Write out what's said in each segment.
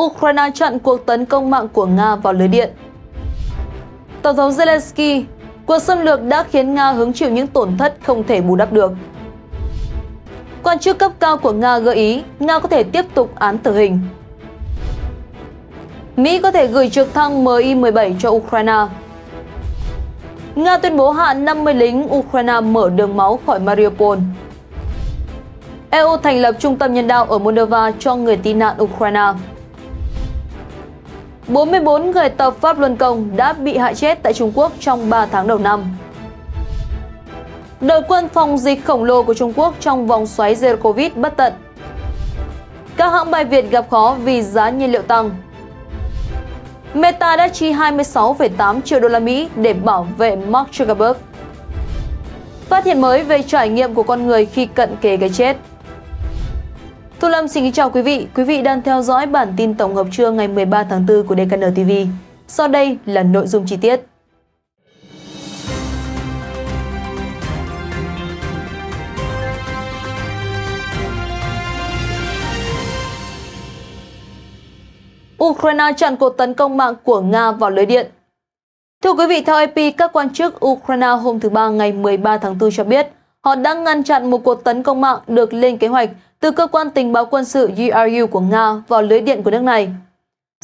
Ukraine chặn cuộc tấn công mạng của Nga vào lưới điện. Tổng thống Zelensky, cuộc xâm lược đã khiến Nga hứng chịu những tổn thất không thể bù đắp được. Quan chức cấp cao của Nga gợi ý Nga có thể tiếp tục án tử hình. Mỹ có thể gửi trực thăng Mi-17 cho Ukraine. Nga tuyên bố hạ 50 lính Ukraine mở đường máu khỏi Mariupol. EU thành lập trung tâm nhân đạo ở Moldova cho người tị nạn Ukraine. 44 người tập Pháp Luân Công đã bị hại chết tại Trung Quốc trong 3 tháng đầu năm. đội quân phòng dịch khổng lồ của Trung Quốc trong vòng xoáy Zero Covid bất tận. Các hãng bay Việt gặp khó vì giá nhiên liệu tăng. Meta đã chi 26,8 triệu đô la Mỹ để bảo vệ Mark Zuckerberg. Phát hiện mới về trải nghiệm của con người khi cận kề cái chết. Thu Lâm xin kính chào quý vị. Quý vị đang theo dõi bản tin tổng hợp trưa ngày 13 tháng 4 của DKN TV. Sau đây là nội dung chi tiết. Ukraine chặn cuộc tấn công mạng của Nga vào lưới điện. Thưa quý vị, theo AP, các quan chức Ukraine hôm thứ Ba ngày 13 tháng 4 cho biết, họ đã ngăn chặn một cuộc tấn công mạng được lên kế hoạch từ cơ quan tình báo quân sự GRU của Nga vào lưới điện của nước này.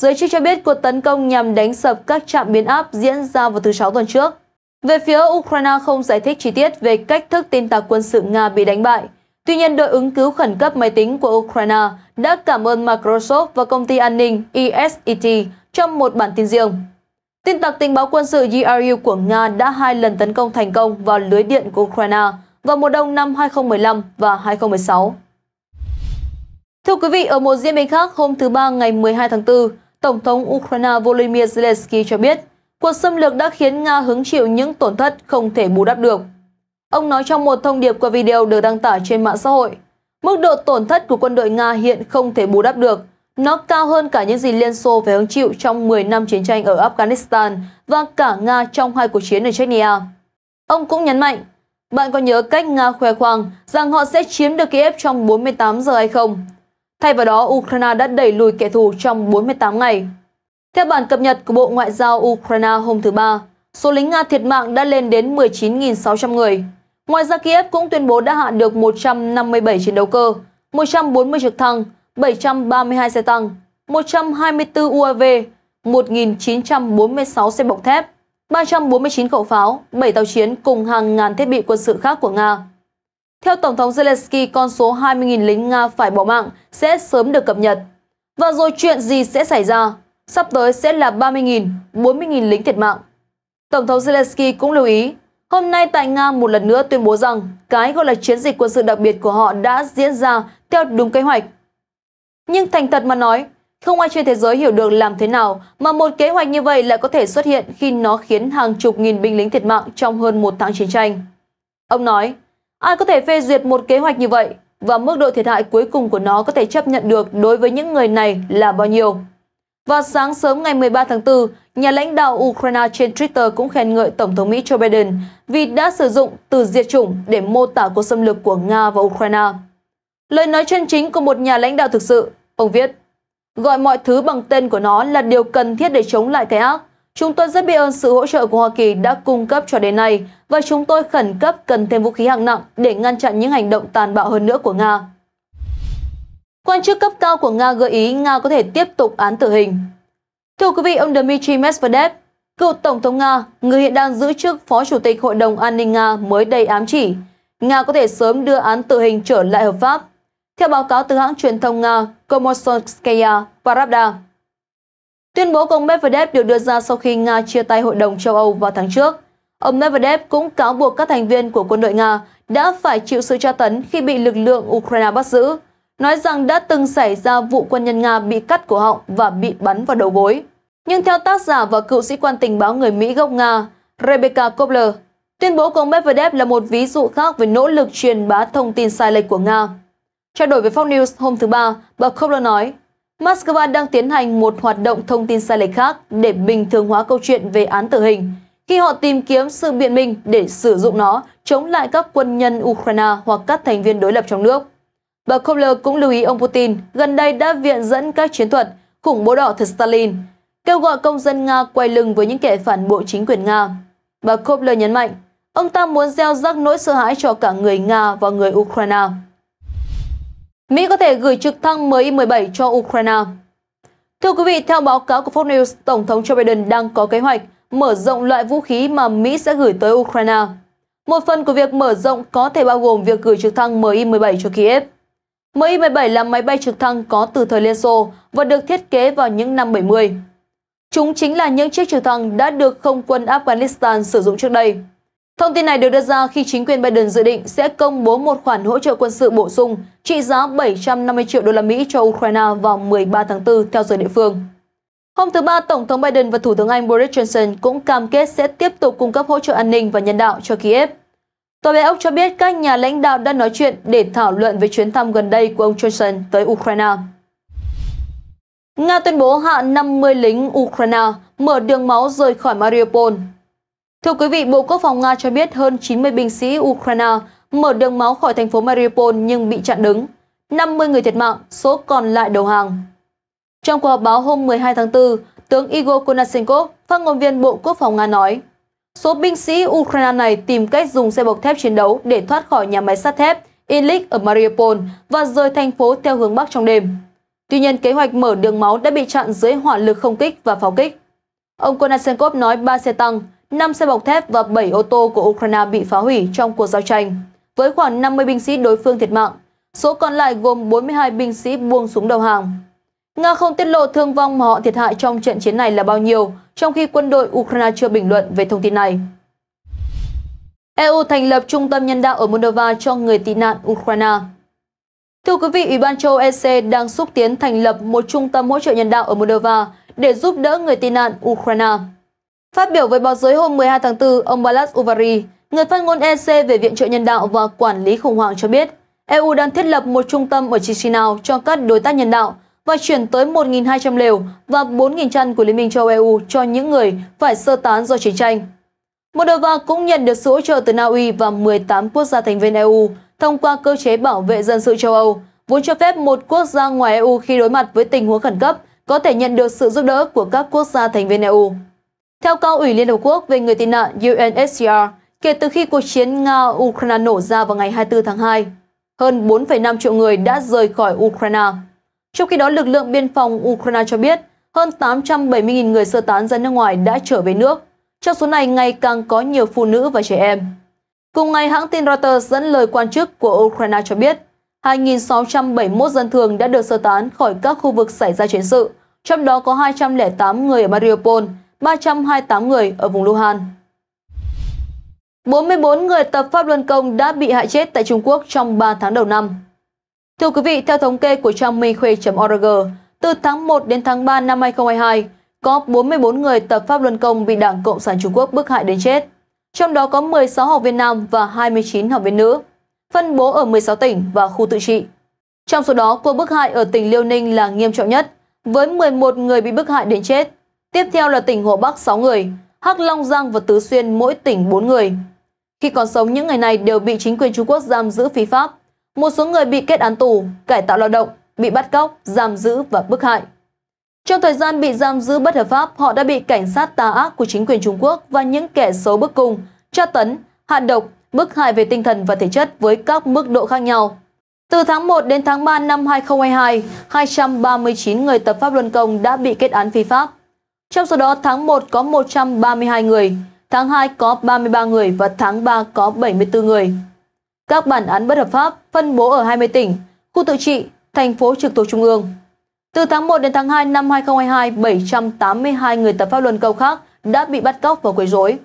Giới chức cho biết cuộc tấn công nhằm đánh sập các trạm biến áp diễn ra vào thứ Sáu tuần trước. Về phía Ukraine không giải thích chi tiết về cách thức tin tặc quân sự Nga bị đánh bại. Tuy nhiên, đội ứng cứu khẩn cấp máy tính của Ukraine đã cảm ơn Microsoft và công ty an ninh ESET trong một bản tin riêng. Tin tặc tình báo quân sự GRU của Nga đã hai lần tấn công thành công vào lưới điện của Ukraine vào mùa đông năm 2015 và 2016. Thưa quý vị, ở một diễn biến khác, hôm thứ Ba ngày 12 tháng 4, Tổng thống Ukraine Volodymyr Zelensky cho biết cuộc xâm lược đã khiến Nga hứng chịu những tổn thất không thể bù đắp được. Ông nói trong một thông điệp qua video được đăng tải trên mạng xã hội, mức độ tổn thất của quân đội Nga hiện không thể bù đắp được. Nó cao hơn cả những gì Liên Xô phải hứng chịu trong 10 năm chiến tranh ở Afghanistan và cả Nga trong hai cuộc chiến ở Chechnya. Ông cũng nhấn mạnh, bạn có nhớ cách Nga khoe khoang rằng họ sẽ chiếm được Kiev trong 48 giờ hay không? Thay vào đó, Ukraine đã đẩy lùi kẻ thù trong 48 ngày. Theo bản cập nhật của Bộ Ngoại giao Ukraine hôm thứ Ba, số lính Nga thiệt mạng đã lên đến 19.600 người. Ngoài ra, Kiev cũng tuyên bố đã hạ được 157 chiến đấu cơ, 140 trực thăng, 732 xe tăng, 124 UAV, 1.946 xe bọc thép, 349 khẩu pháo, 7 tàu chiến cùng hàng ngàn thiết bị quân sự khác của Nga. Theo Tổng thống Zelensky, con số 20.000 lính Nga phải bỏ mạng sẽ sớm được cập nhật. Và rồi chuyện gì sẽ xảy ra? Sắp tới sẽ là 30.000, 40.000 lính thiệt mạng. Tổng thống Zelensky cũng lưu ý, hôm nay tại Nga một lần nữa tuyên bố rằng cái gọi là chiến dịch quân sự đặc biệt của họ đã diễn ra theo đúng kế hoạch. Nhưng thành thật mà nói, không ai trên thế giới hiểu được làm thế nào mà một kế hoạch như vậy lại có thể xuất hiện khi nó khiến hàng chục nghìn binh lính thiệt mạng trong hơn một tháng chiến tranh. Ông nói, ai có thể phê duyệt một kế hoạch như vậy và mức độ thiệt hại cuối cùng của nó có thể chấp nhận được đối với những người này là bao nhiêu. Vào sáng sớm ngày 13 tháng 4, nhà lãnh đạo Ukraine trên Twitter cũng khen ngợi Tổng thống Mỹ Joe Biden vì đã sử dụng từ diệt chủng để mô tả cuộc xâm lược của Nga và Ukraine. Lời nói chân chính của một nhà lãnh đạo thực sự, ông viết. Gọi mọi thứ bằng tên của nó là điều cần thiết để chống lại cái ác. Chúng tôi rất biết ơn sự hỗ trợ của Hoa Kỳ đã cung cấp cho đến nay và chúng tôi khẩn cấp cần thêm vũ khí hạng nặng để ngăn chặn những hành động tàn bạo hơn nữa của Nga. Quan chức cấp cao của Nga gợi ý Nga có thể tiếp tục án tử hình. Thưa quý vị, ông Dmitry Medvedev, cựu Tổng thống Nga, người hiện đang giữ chức Phó Chủ tịch Hội đồng An ninh Nga mới đây ám chỉ Nga có thể sớm đưa án tử hình trở lại hợp pháp theo báo cáo từ hãng truyền thông Nga Komosonskaya Pravda. Tuyên bố của ông Medvedev được đưa ra sau khi Nga chia tay Hội đồng châu Âu vào tháng trước. Ông Medvedev cũng cáo buộc các thành viên của quân đội Nga đã phải chịu sự tra tấn khi bị lực lượng Ukraine bắt giữ, nói rằng đã từng xảy ra vụ quân nhân Nga bị cắt cổ họng và bị bắn vào đầu gối. Nhưng theo tác giả và cựu sĩ quan tình báo người Mỹ gốc Nga Rebecca Kobler, tuyên bố của ông Medvedev là một ví dụ khác về nỗ lực truyền bá thông tin sai lệch của Nga. Trao đổi với Fox News hôm thứ Ba, bà Kovler nói, Moscow đang tiến hành một hoạt động thông tin sai lệch khác để bình thường hóa câu chuyện về án tử hình, khi họ tìm kiếm sự biện minh để sử dụng nó chống lại các quân nhân Ukraine hoặc các thành viên đối lập trong nước. Bà Kovler cũng lưu ý ông Putin gần đây đã viện dẫn các chiến thuật khủng bố đỏ từ Stalin, kêu gọi công dân Nga quay lưng với những kẻ phản bội chính quyền Nga. Bà Kovler nhấn mạnh, ông ta muốn gieo rắc nỗi sợ hãi cho cả người Nga và người Ukraine. Mỹ có thể gửi trực thăng Mi-17 cho Ukraine. Thưa quý vị, theo báo cáo của Fox News, Tổng thống Joe Biden đang có kế hoạch mở rộng loại vũ khí mà Mỹ sẽ gửi tới Ukraine. Một phần của việc mở rộng có thể bao gồm việc gửi trực thăng Mi-17 cho Kiev. Mi-17 là máy bay trực thăng có từ thời Liên Xô và được thiết kế vào những năm 70. Chúng chính là những chiếc trực thăng đã được không quân Afghanistan sử dụng trước đây. Thông tin này được đưa ra khi chính quyền Biden dự định sẽ công bố một khoản hỗ trợ quân sự bổ sung trị giá 750 triệu đô la Mỹ cho Ukraine vào 13 tháng 4 theo giờ địa phương. Hôm thứ Ba, Tổng thống Biden và Thủ tướng Anh Boris Johnson cũng cam kết sẽ tiếp tục cung cấp hỗ trợ an ninh và nhân đạo cho Kiev. Tòa Bé Ốc cho biết các nhà lãnh đạo đã nói chuyện để thảo luận về chuyến thăm gần đây của ông Johnson tới Ukraine. Nga tuyên bố hạ 50 lính Ukraine, mở đường máu rời khỏi Mariupol Thưa quý vị, Bộ Quốc phòng Nga cho biết hơn 90 binh sĩ Ukraine mở đường máu khỏi thành phố Mariupol nhưng bị chặn đứng. 50 người thiệt mạng, số còn lại đầu hàng. Trong cuộc họp báo hôm 12 tháng 4, tướng Igor Konashenkov, phát ngôn viên Bộ Quốc phòng Nga nói, số binh sĩ Ukraine này tìm cách dùng xe bọc thép chiến đấu để thoát khỏi nhà máy sắt thép Ilik ở Mariupol và rời thành phố theo hướng Bắc trong đêm. Tuy nhiên, kế hoạch mở đường máu đã bị chặn dưới hỏa lực không kích và pháo kích. Ông Konashenkov nói ba xe tăng, 5 xe bọc thép và 7 ô tô của Ukraine bị phá hủy trong cuộc giao tranh, với khoảng 50 binh sĩ đối phương thiệt mạng. Số còn lại gồm 42 binh sĩ buông súng đầu hàng. Nga không tiết lộ thương vong mà họ thiệt hại trong trận chiến này là bao nhiêu, trong khi quân đội Ukraine chưa bình luận về thông tin này. EU thành lập trung tâm nhân đạo ở Moldova cho người tị nạn Ukraine. Thưa quý vị, Ủy ban châu EC đang xúc tiến thành lập một trung tâm hỗ trợ nhân đạo ở Moldova để giúp đỡ người tị nạn Ukraine. Phát biểu với báo giới hôm 12 tháng 4, ông Balas Uvari, người phát ngôn EC về viện trợ nhân đạo và quản lý khủng hoảng cho biết, EU đang thiết lập một trung tâm ở Chisinau cho các đối tác nhân đạo và chuyển tới 1.200 lều và 4.000 chăn của Liên minh châu EU cho những người phải sơ tán do chiến tranh. Moldova cũng nhận được sự hỗ trợ từ Na Uy và 18 quốc gia thành viên EU thông qua cơ chế bảo vệ dân sự châu Âu, vốn cho phép một quốc gia ngoài EU khi đối mặt với tình huống khẩn cấp có thể nhận được sự giúp đỡ của các quốc gia thành viên EU. Theo cao ủy Liên Hợp Quốc về người tị nạn UNHCR, kể từ khi cuộc chiến Nga-Ukraine nổ ra vào ngày 24 tháng 2, hơn 4,5 triệu người đã rời khỏi Ukraine. Trong khi đó, lực lượng biên phòng Ukraine cho biết hơn 870.000 người sơ tán ra nước ngoài đã trở về nước. Trong số này, ngày càng có nhiều phụ nữ và trẻ em. Cùng ngày, hãng tin Reuters dẫn lời quan chức của Ukraine cho biết 2.671 dân thường đã được sơ tán khỏi các khu vực xảy ra chiến sự, trong đó có 208 người ở Mariupol, 328 người ở vùng Luhan. 44 người tập Pháp Luân Công đã bị hại chết tại Trung Quốc trong 3 tháng đầu năm. Thưa quý vị, theo thống kê của trang minhkhuê.org, từ tháng 1 đến tháng 3 năm 2022, có 44 người tập Pháp Luân Công bị Đảng Cộng sản Trung Quốc bức hại đến chết. Trong đó có 16 học viên nam và 29 học viên nữ, phân bố ở 16 tỉnh và khu tự trị. Trong số đó, cuộc bức hại ở tỉnh Liêu Ninh là nghiêm trọng nhất, với 11 người bị bức hại đến chết Tiếp theo là tỉnh Hồ Bắc 6 người, Hắc Long Giang và Tứ Xuyên mỗi tỉnh 4 người. Khi còn sống những người này đều bị chính quyền Trung Quốc giam giữ phi pháp. Một số người bị kết án tù, cải tạo lao động, bị bắt cóc, giam giữ và bức hại. Trong thời gian bị giam giữ bất hợp pháp, họ đã bị cảnh sát tà ác của chính quyền Trung Quốc và những kẻ xấu bức cung, tra tấn, hạ độc, bức hại về tinh thần và thể chất với các mức độ khác nhau. Từ tháng 1 đến tháng 3 năm 2022, 239 người tập pháp luân công đã bị kết án phi pháp. Trong số đó, tháng 1 có 132 người, tháng 2 có 33 người và tháng 3 có 74 người. Các bản án bất hợp pháp phân bố ở 20 tỉnh, khu tự trị, thành phố trực thuộc Trung ương. Từ tháng 1 đến tháng 2 năm 2022, 782 người tập pháp luân câu khác đã bị bắt cóc và quấy rối.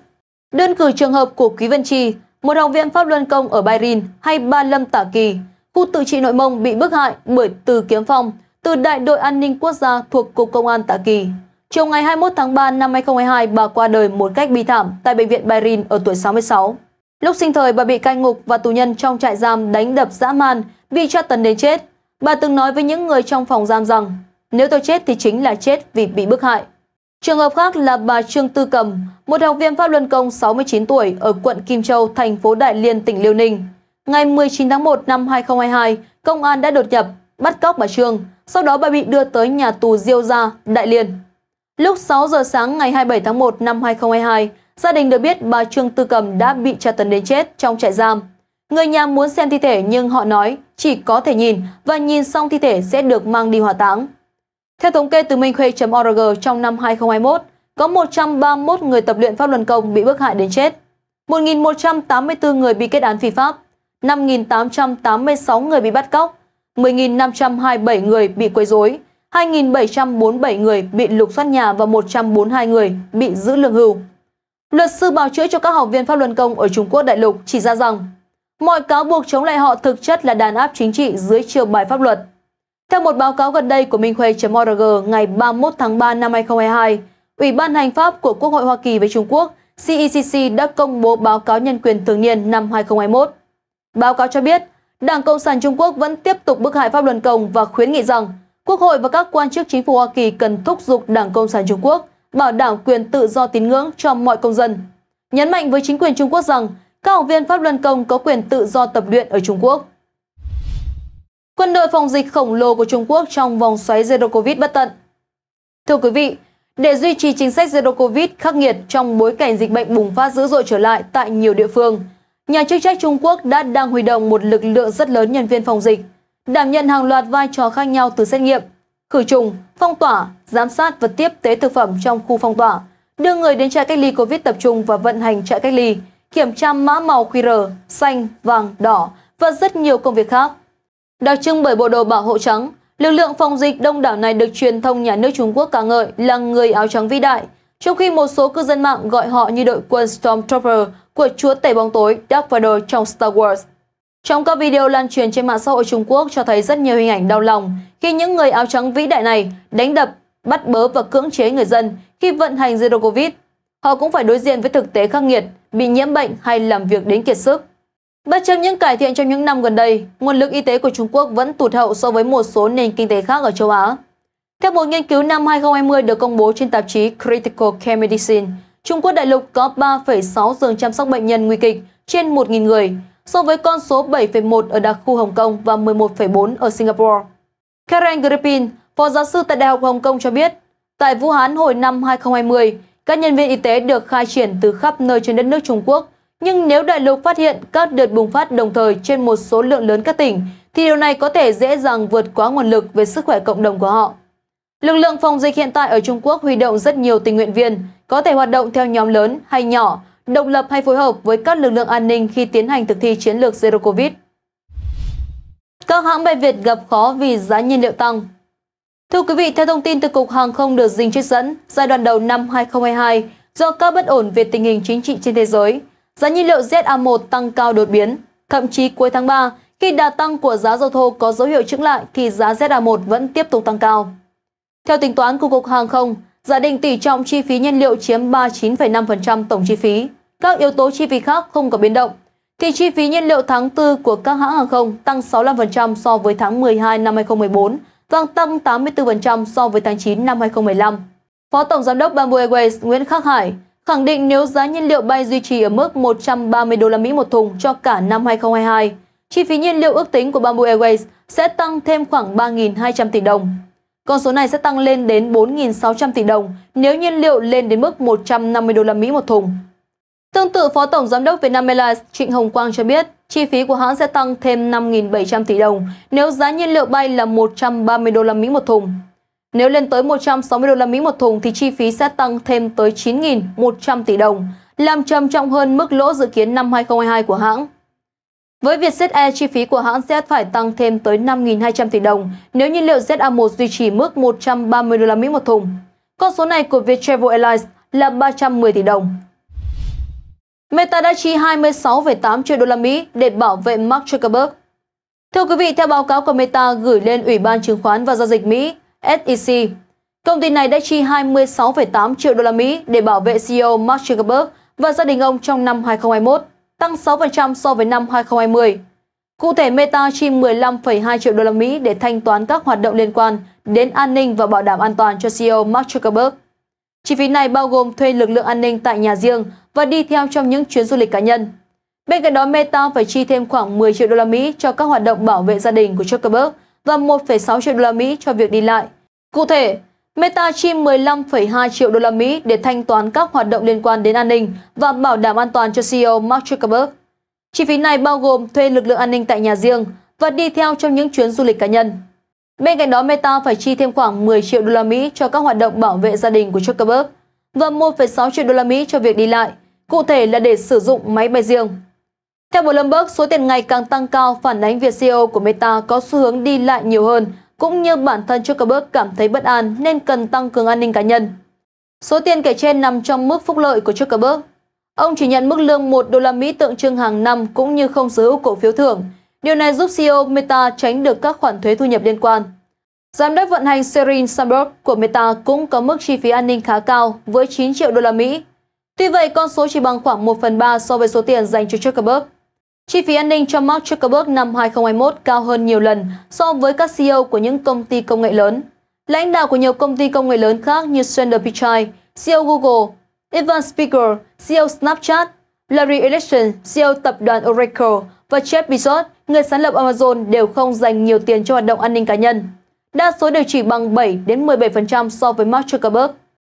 Đơn cử trường hợp của Quý Vân Trì, một học viên pháp luân công ở Bayrin hay Ba Lâm Tả Kỳ, khu tự trị nội mông bị bức hại bởi Từ Kiếm Phong, từ đại đội an ninh quốc gia thuộc Cục Công an Tả Kỳ. Chiều ngày 21 tháng 3 năm 2022, bà qua đời một cách bi thảm tại bệnh viện Bayrin ở tuổi 66. Lúc sinh thời, bà bị cai ngục và tù nhân trong trại giam đánh đập dã man vì tra tấn đến chết. Bà từng nói với những người trong phòng giam rằng, nếu tôi chết thì chính là chết vì bị bức hại. Trường hợp khác là bà Trương Tư Cầm, một học viên Pháp Luân Công 69 tuổi ở quận Kim Châu, thành phố Đại Liên, tỉnh Liêu Ninh. Ngày 19 tháng 1 năm 2022, công an đã đột nhập, bắt cóc bà Trương. Sau đó bà bị đưa tới nhà tù Diêu Gia, Đại Liên. Lúc 6 giờ sáng ngày 27 tháng 1 năm 2022, gia đình được biết bà Trương Tư Cầm đã bị tra tấn đến chết trong trại giam. Người nhà muốn xem thi thể nhưng họ nói chỉ có thể nhìn và nhìn xong thi thể sẽ được mang đi hỏa táng. Theo thống kê từ minhkhuê.org trong năm 2021, có 131 người tập luyện pháp luân công bị bức hại đến chết, 1.184 người bị kết án phi pháp, 5.886 người bị bắt cóc, 10.527 người bị quấy rối, 2.747 người bị lục soát nhà và 142 người bị giữ lương hưu. Luật sư bào chữa cho các học viên pháp luân công ở Trung Quốc đại lục chỉ ra rằng mọi cáo buộc chống lại họ thực chất là đàn áp chính trị dưới chiều bài pháp luật. Theo một báo cáo gần đây của minhkhuê.org ngày 31 tháng 3 năm 2022, Ủy ban Hành pháp của Quốc hội Hoa Kỳ với Trung Quốc CECC e đã công bố báo cáo nhân quyền thường niên năm 2021. Báo cáo cho biết, Đảng Cộng sản Trung Quốc vẫn tiếp tục bức hại Pháp Luân Công và khuyến nghị rằng Quốc hội và các quan chức chính phủ Hoa Kỳ cần thúc giục Đảng Cộng sản Trung Quốc bảo đảm quyền tự do tín ngưỡng cho mọi công dân. Nhấn mạnh với chính quyền Trung Quốc rằng các học viên Pháp Luân Công có quyền tự do tập luyện ở Trung Quốc. Quân đội phòng dịch khổng lồ của Trung Quốc trong vòng xoáy Zero Covid bất tận. Thưa quý vị, để duy trì chính sách Zero Covid khắc nghiệt trong bối cảnh dịch bệnh bùng phát dữ dội trở lại tại nhiều địa phương, nhà chức trách Trung Quốc đã đang huy động một lực lượng rất lớn nhân viên phòng dịch – đảm nhận hàng loạt vai trò khác nhau từ xét nghiệm, khử trùng, phong tỏa, giám sát và tiếp tế thực phẩm trong khu phong tỏa, đưa người đến trại cách ly COVID tập trung và vận hành trại cách ly, kiểm tra mã màu QR xanh, vàng, đỏ và rất nhiều công việc khác. Đặc trưng bởi bộ đồ bảo hộ trắng, lực lượng phòng dịch đông đảo này được truyền thông nhà nước Trung Quốc ca ngợi là người áo trắng vĩ đại, trong khi một số cư dân mạng gọi họ như đội quân Stormtrooper của chúa tể bóng tối Darth Vader trong Star Wars. Trong các video lan truyền trên mạng xã hội Trung Quốc cho thấy rất nhiều hình ảnh đau lòng khi những người áo trắng vĩ đại này đánh đập, bắt bớ và cưỡng chế người dân khi vận hành Zero Covid. Họ cũng phải đối diện với thực tế khắc nghiệt, bị nhiễm bệnh hay làm việc đến kiệt sức. Bất chấp những cải thiện trong những năm gần đây, nguồn lực y tế của Trung Quốc vẫn tụt hậu so với một số nền kinh tế khác ở châu Á. Theo một nghiên cứu năm 2020 được công bố trên tạp chí Critical Care Medicine, Trung Quốc đại lục có 3,6 giường chăm sóc bệnh nhân nguy kịch trên 1.000 người, so với con số 7,1 ở đặc khu Hồng Kông và 11,4 ở Singapore. Karen Griffin, phó giáo sư tại Đại học Hồng Kông cho biết, tại Vũ Hán hồi năm 2020, các nhân viên y tế được khai triển từ khắp nơi trên đất nước Trung Quốc. Nhưng nếu đại lục phát hiện các đợt bùng phát đồng thời trên một số lượng lớn các tỉnh, thì điều này có thể dễ dàng vượt quá nguồn lực về sức khỏe cộng đồng của họ. Lực lượng phòng dịch hiện tại ở Trung Quốc huy động rất nhiều tình nguyện viên, có thể hoạt động theo nhóm lớn hay nhỏ độc lập hay phối hợp với các lực lượng an ninh khi tiến hành thực thi chiến lược Zero Covid. Các hãng bay Việt gặp khó vì giá nhiên liệu tăng. Thưa quý vị, theo thông tin từ Cục Hàng không được dinh trích dẫn, giai đoạn đầu năm 2022, do các bất ổn về tình hình chính trị trên thế giới, giá nhiên liệu ZA1 tăng cao đột biến. Thậm chí cuối tháng 3, khi đà tăng của giá dầu thô có dấu hiệu chững lại thì giá ZA1 vẫn tiếp tục tăng cao. Theo tính toán của Cục Hàng không, giả định tỷ trọng chi phí nhiên liệu chiếm 39,5% tổng chi phí, các yếu tố chi phí khác không có biến động. Thì chi phí nhiên liệu tháng 4 của các hãng hàng không tăng 65% so với tháng 12 năm 2014 và tăng 84% so với tháng 9 năm 2015. Phó Tổng Giám đốc Bamboo Airways Nguyễn Khắc Hải khẳng định nếu giá nhiên liệu bay duy trì ở mức 130 đô la Mỹ một thùng cho cả năm 2022, chi phí nhiên liệu ước tính của Bamboo Airways sẽ tăng thêm khoảng 3.200 tỷ đồng. Con số này sẽ tăng lên đến 4.600 tỷ đồng nếu nhiên liệu lên đến mức 150 đô la Mỹ một thùng. Tương tự, Phó Tổng Giám đốc Vietnam Airlines Trịnh Hồng Quang cho biết, chi phí của hãng sẽ tăng thêm 5.700 tỷ đồng nếu giá nhiên liệu bay là 130 đô la Mỹ một thùng. Nếu lên tới 160 đô la Mỹ một thùng thì chi phí sẽ tăng thêm tới 9.100 tỷ đồng, làm trầm trọng hơn mức lỗ dự kiến năm 2022 của hãng. Với Vietjet Air, chi phí của hãng sẽ phải tăng thêm tới 5.200 tỷ đồng nếu nhiên liệu ZA1 duy trì mức 130 đô la Mỹ một thùng. Con số này của Viettravel Airlines là 310 tỷ đồng. Meta đã chi 26,8 triệu đô la Mỹ để bảo vệ Mark Zuckerberg. Thưa quý vị, theo báo cáo của Meta gửi lên Ủy ban Chứng khoán và Giao dịch Mỹ SEC, công ty này đã chi 26,8 triệu đô la Mỹ để bảo vệ CEO Mark Zuckerberg và gia đình ông trong năm 2021, tăng 6% so với năm 2020. Cụ thể, Meta chi 15,2 triệu đô la Mỹ để thanh toán các hoạt động liên quan đến an ninh và bảo đảm an toàn cho CEO Mark Zuckerberg. Chi phí này bao gồm thuê lực lượng an ninh tại nhà riêng và đi theo trong những chuyến du lịch cá nhân. Bên cạnh đó, Meta phải chi thêm khoảng 10 triệu đô la Mỹ cho các hoạt động bảo vệ gia đình của Zuckerberg và 1,6 triệu đô la Mỹ cho việc đi lại. Cụ thể, Meta chi 15,2 triệu đô la Mỹ để thanh toán các hoạt động liên quan đến an ninh và bảo đảm an toàn cho CEO Mark Zuckerberg. Chi phí này bao gồm thuê lực lượng an ninh tại nhà riêng và đi theo trong những chuyến du lịch cá nhân. Bên cạnh đó, Meta phải chi thêm khoảng 10 triệu đô la Mỹ cho các hoạt động bảo vệ gia đình của Zuckerberg và 1,6 triệu đô la Mỹ cho việc đi lại, cụ thể là để sử dụng máy bay riêng. Theo Bloomberg, số tiền ngày càng tăng cao phản ánh việc CEO của Meta có xu hướng đi lại nhiều hơn, cũng như bản thân Zuckerberg cảm thấy bất an nên cần tăng cường an ninh cá nhân. Số tiền kể trên nằm trong mức phúc lợi của Zuckerberg. Ông chỉ nhận mức lương 1 đô la Mỹ tượng trưng hàng năm cũng như không sở hữu cổ phiếu thưởng, Điều này giúp CEO Meta tránh được các khoản thuế thu nhập liên quan. Giám đốc vận hành Serin Sandberg của Meta cũng có mức chi phí an ninh khá cao với 9 triệu đô la Mỹ. Tuy vậy, con số chỉ bằng khoảng 1 phần 3 so với số tiền dành cho Zuckerberg. Chi phí an ninh cho Mark Zuckerberg năm 2021 cao hơn nhiều lần so với các CEO của những công ty công nghệ lớn. Lãnh đạo của nhiều công ty công nghệ lớn khác như Sundar Pichai, CEO Google, Evan Spiegel, CEO Snapchat, Larry Ellison, CEO tập đoàn Oracle và Jeff Bezos, người sáng lập Amazon đều không dành nhiều tiền cho hoạt động an ninh cá nhân. Đa số đều chỉ bằng 7 đến 17% so với Mark Zuckerberg.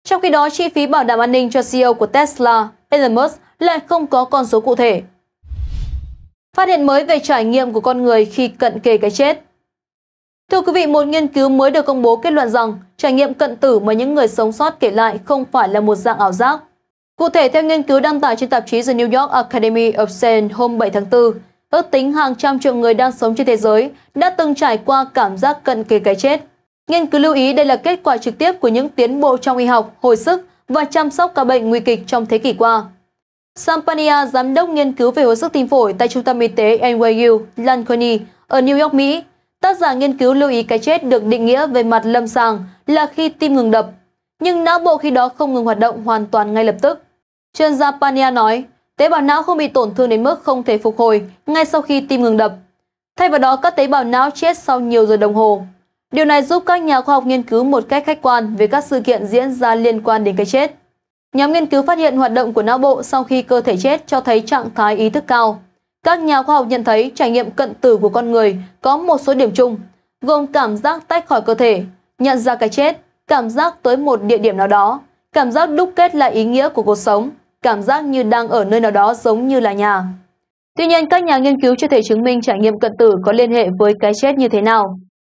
Trong khi đó, chi phí bảo đảm an ninh cho CEO của Tesla, Elon Musk lại không có con số cụ thể. Phát hiện mới về trải nghiệm của con người khi cận kề cái chết. Thưa quý vị, một nghiên cứu mới được công bố kết luận rằng trải nghiệm cận tử mà những người sống sót kể lại không phải là một dạng ảo giác. Cụ thể, theo nghiên cứu đăng tải trên tạp chí The New York Academy of Science hôm 7 tháng 4, Ước tính hàng trăm triệu người đang sống trên thế giới đã từng trải qua cảm giác cận kề cái chết. Nghiên cứu lưu ý đây là kết quả trực tiếp của những tiến bộ trong y học, hồi sức và chăm sóc ca bệnh nguy kịch trong thế kỷ qua. Sampania, giám đốc nghiên cứu về hồi sức tim phổi tại trung tâm y tế NYU Lanconi ở New York, Mỹ, tác giả nghiên cứu lưu ý cái chết được định nghĩa về mặt lâm sàng là khi tim ngừng đập, nhưng não bộ khi đó không ngừng hoạt động hoàn toàn ngay lập tức. Chuyên gia Pania nói, tế bào não không bị tổn thương đến mức không thể phục hồi ngay sau khi tim ngừng đập. Thay vào đó, các tế bào não chết sau nhiều giờ đồng hồ. Điều này giúp các nhà khoa học nghiên cứu một cách khách quan về các sự kiện diễn ra liên quan đến cái chết. Nhóm nghiên cứu phát hiện hoạt động của não bộ sau khi cơ thể chết cho thấy trạng thái ý thức cao. Các nhà khoa học nhận thấy trải nghiệm cận tử của con người có một số điểm chung, gồm cảm giác tách khỏi cơ thể, nhận ra cái chết, cảm giác tới một địa điểm nào đó, cảm giác đúc kết lại ý nghĩa của cuộc sống, cảm giác như đang ở nơi nào đó giống như là nhà. Tuy nhiên, các nhà nghiên cứu chưa thể chứng minh trải nghiệm cận tử có liên hệ với cái chết như thế nào.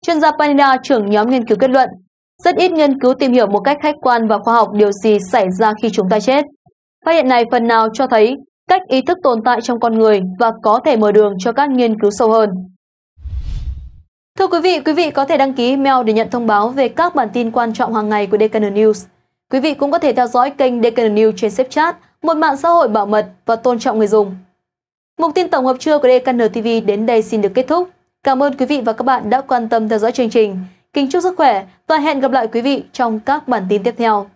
Chuyên gia Panida trưởng nhóm nghiên cứu kết luận, rất ít nghiên cứu tìm hiểu một cách khách quan và khoa học điều gì xảy ra khi chúng ta chết. Phát hiện này phần nào cho thấy cách ý thức tồn tại trong con người và có thể mở đường cho các nghiên cứu sâu hơn. Thưa quý vị, quý vị có thể đăng ký email để nhận thông báo về các bản tin quan trọng hàng ngày của Deccan News. Quý vị cũng có thể theo dõi kênh Deccan News trên Snapchat một mạng xã hội bảo mật và tôn trọng người dùng. Mục tin tổng hợp trưa của DKN TV đến đây xin được kết thúc. Cảm ơn quý vị và các bạn đã quan tâm theo dõi chương trình. Kính chúc sức khỏe và hẹn gặp lại quý vị trong các bản tin tiếp theo.